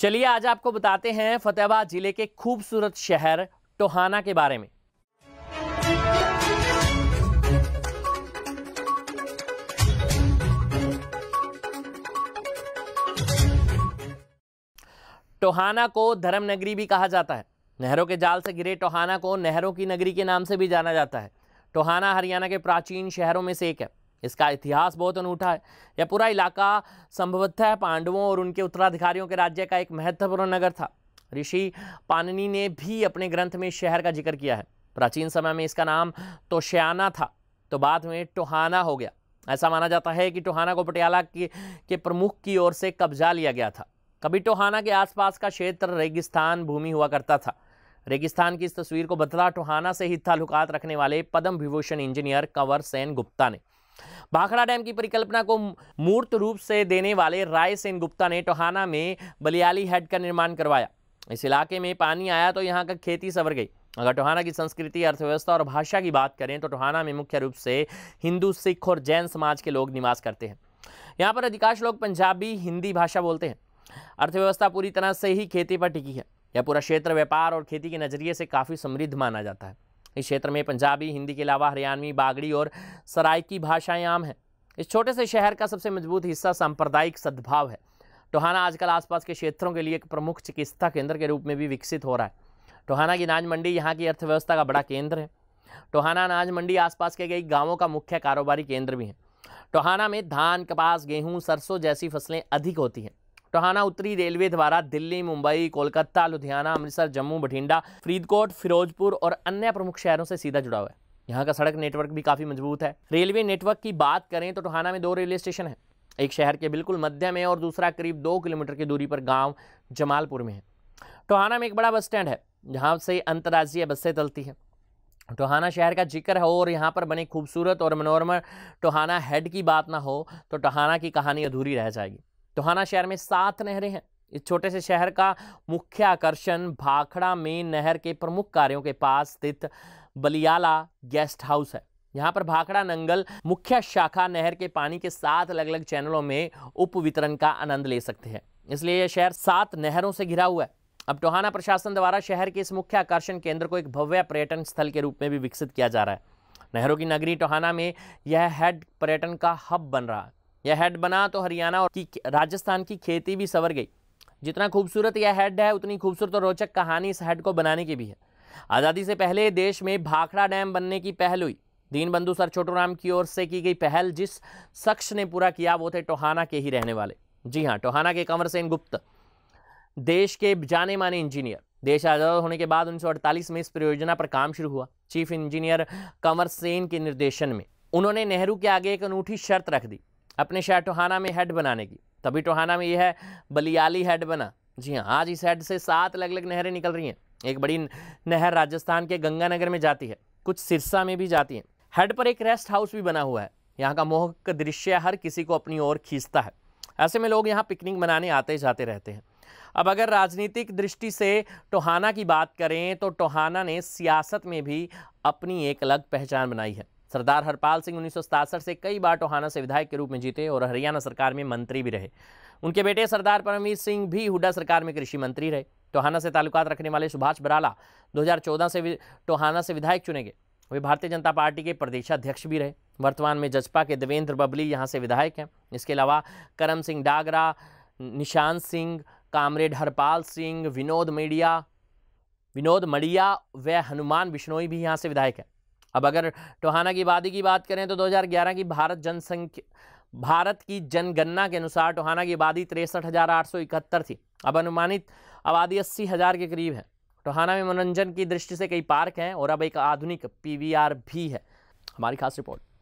चलिए आज आपको बताते हैं फतेहाबाद जिले के खूबसूरत शहर टोहाना के बारे में टोहाना को धर्म नगरी भी कहा जाता है नहरों के जाल से घिरे टोहाना को नहरों की नगरी के नाम से भी जाना जाता है टोहाना हरियाणा के प्राचीन शहरों में से एक है इसका इतिहास बहुत अनूठा है यह पूरा इलाका संभवतः पांडवों और उनके उत्तराधिकारियों के राज्य का एक महत्वपूर्ण नगर था ऋषि पाननी ने भी अपने ग्रंथ में शहर का जिक्र किया है प्राचीन समय में इसका नाम तोशयाना था तो बाद में टोहाना हो गया ऐसा माना जाता है कि टोहाना को पटियाला के, प्रमुख की ओर से कब्जा लिया गया था कभी टोहाना के आसपास का क्षेत्र रेगिस्तान भूमि हुआ करता था रेगिस्तान की इस तस्वीर को बदला टोहाना से ही ताल्लुकात रखने वाले पद्म विभूषण इंजीनियर कंवर सेन गुप्ता ने भाखड़ा डैम की परिकल्पना को मूर्त रूप से देने वाले राय सेन गुप्ता ने टोहाना में बलियाली हेड का निर्माण करवाया इस इलाके में पानी आया तो यहाँ का खेती सवर गई अगर टोहाना की संस्कृति अर्थव्यवस्था और भाषा की बात करें तो टोहाना में मुख्य रूप से हिंदू सिख और जैन समाज के लोग निवास करते हैं यहाँ पर अधिकांश लोग पंजाबी हिंदी भाषा बोलते हैं अर्थव्यवस्था पूरी तरह से ही खेती पर टिकी है यह पूरा क्षेत्र व्यापार और खेती के नज़रिए से काफ़ी समृद्ध माना जाता है इस क्षेत्र में पंजाबी हिंदी के अलावा हरियाणवी बागड़ी और सरायकी भाषाएं आम हैं इस छोटे से शहर का सबसे मजबूत हिस्सा सांप्रदायिक सद्भाव है टोहाना आजकल आसपास के क्षेत्रों के लिए एक प्रमुख चिकित्सा केंद्र के रूप में भी विकसित हो रहा है टोहाना की अनाज मंडी यहाँ की अर्थव्यवस्था का बड़ा केंद्र है टोहाना अनाज मंडी आसपास के कई गाँवों का मुख्य कारोबारी केंद्र भी है टोहाना में धान कपास गेहूँ सरसों जैसी फसलें अधिक होती हैं टोहाना उत्तरी रेलवे द्वारा दिल्ली मुंबई कोलकाता लुधियाना अमृतसर जम्मू बठिंडा फरीदकोट फिरोजपुर और अन्य प्रमुख शहरों से सीधा जुड़ा हुआ है यहाँ का सड़क नेटवर्क भी काफ़ी मजबूत है रेलवे नेटवर्क की बात करें तो टोहाना में दो रेलवे स्टेशन है एक शहर के बिल्कुल मध्य में और दूसरा करीब दो किलोमीटर की दूरी पर गाँव जमालपुर में है टोहाना में एक बड़ा बस स्टैंड है जहाँ से अंतर्राज्यीय बसें चलती हैं टोहाना शहर का जिक्र हो और यहाँ पर बने खूबसूरत और मनोरमा टोहाना हेड की बात ना हो तो टोहाना की कहानी अधूरी रह जाएगी टोहाना शहर में सात नहरें हैं इस छोटे से शहर का मुख्य आकर्षण भाखड़ा में नहर के प्रमुख कार्यों के पास स्थित बलियाला गेस्ट हाउस है यहाँ पर भाखड़ा नंगल मुख्य शाखा नहर के पानी के सात अलग अलग चैनलों में उप वितरण का आनंद ले सकते हैं इसलिए यह शहर सात नहरों से घिरा हुआ है अब टोहाना प्रशासन द्वारा शहर के इस मुख्य आकर्षण केंद्र को एक भव्य पर्यटन स्थल के रूप में भी विकसित किया जा रहा है नहरों की नगरी टोहाना में यह हेड पर्यटन का हब बन रहा है यह हेड बना तो हरियाणा और की राजस्थान की खेती भी सवर गई जितना खूबसूरत यह हेड है उतनी खूबसूरत और रोचक कहानी इस हेड को बनाने की भी है आज़ादी से पहले देश में भाखड़ा डैम बनने की पहल हुई दीनबंधु सर छोटूराम की ओर से की गई पहल जिस शख्स ने पूरा किया वो थे टोहाना के ही रहने वाले जी हाँ टोहाना के कंवर सेन गुप्त देश के जाने माने इंजीनियर देश आज़ाद होने के बाद 1948 में इस परियोजना पर काम शुरू हुआ चीफ इंजीनियर कंवर सेन के निर्देशन में उन्होंने नेहरू के आगे एक अनूठी शर्त रख दी अपने शहर टोहाना में हेड बनाने की तभी टोहाना में यह है बलियाली हेड बना जी हाँ आज इस हेड से सात अलग अलग नहरें निकल रही हैं एक बड़ी नहर राजस्थान के गंगानगर में जाती है कुछ सिरसा में भी जाती हैं हेड पर एक रेस्ट हाउस भी बना हुआ है यहाँ का मोहक दृश्य हर किसी को अपनी ओर खींचता है ऐसे में लोग यहाँ पिकनिक मनाने आते जाते रहते हैं अब अगर राजनीतिक दृष्टि से टोहाना की बात करें तो टोहाना ने सियासत में भी अपनी एक अलग पहचान बनाई है सरदार हरपाल सिंह उन्नीस से कई बार टोहाना से विधायक के रूप में जीते और हरियाणा सरकार में मंत्री भी रहे उनके बेटे सरदार परमवीर सिंह भी हुडा सरकार में कृषि मंत्री रहे टोहाना से ताल्लुकात रखने वाले सुभाष बराला 2014 से टोहाना से विधायक चुने गए वे भारतीय जनता पार्टी के प्रदेशाध्यक्ष भी रहे वर्तमान में जसपा के देवेंद्र बबली यहाँ से विधायक हैं इसके अलावा करम सिंह डागरा निशान सिंह कामरेड हरपाल सिंह विनोद मीडिया विनोद मड़िया व हनुमान बिश्नोई भी यहाँ से विधायक हैं अब अगर टोहाना की आबादी की बात करें तो 2011 की भारत जनसंख्या भारत की जनगणना के अनुसार टोहाना की आबादी तिरसठ थी अब अनुमानित आबादी अस्सी हज़ार के करीब है टोहाना में मनोरंजन की दृष्टि से कई पार्क हैं और अब एक आधुनिक पी भी है हमारी खास रिपोर्ट